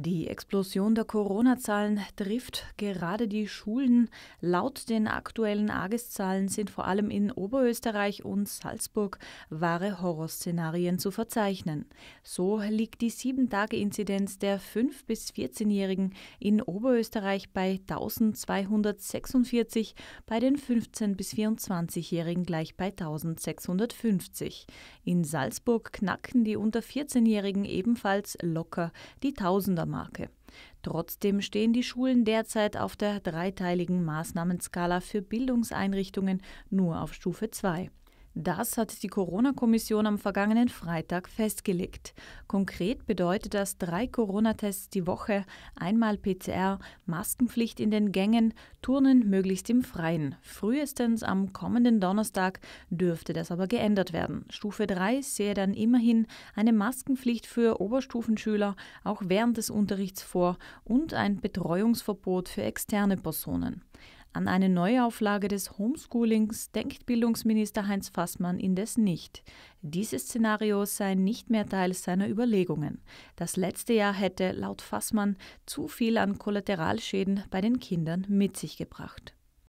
Die Explosion der Corona-Zahlen trifft gerade die Schulen. Laut den aktuellen AGES-Zahlen sind vor allem in Oberösterreich und Salzburg wahre Horrorszenarien zu verzeichnen. So liegt die 7-Tage-Inzidenz der 5- bis 14-Jährigen in Oberösterreich bei 1246, bei den 15- bis 24-Jährigen gleich bei 1650. In Salzburg knacken die unter 14-Jährigen ebenfalls locker die 1000er Marke. Trotzdem stehen die Schulen derzeit auf der dreiteiligen Maßnahmenskala für Bildungseinrichtungen nur auf Stufe 2. Das hat die Corona-Kommission am vergangenen Freitag festgelegt. Konkret bedeutet das drei Corona-Tests die Woche, einmal PCR, Maskenpflicht in den Gängen, Turnen möglichst im Freien. Frühestens am kommenden Donnerstag dürfte das aber geändert werden. Stufe 3 sehe dann immerhin eine Maskenpflicht für Oberstufenschüler auch während des Unterrichts vor und ein Betreuungsverbot für externe Personen. An eine Neuauflage des Homeschoolings denkt Bildungsminister Heinz Fassmann indes nicht. Dieses Szenario sei nicht mehr Teil seiner Überlegungen. Das letzte Jahr hätte, laut Fassmann, zu viel an Kollateralschäden bei den Kindern mit sich gebracht.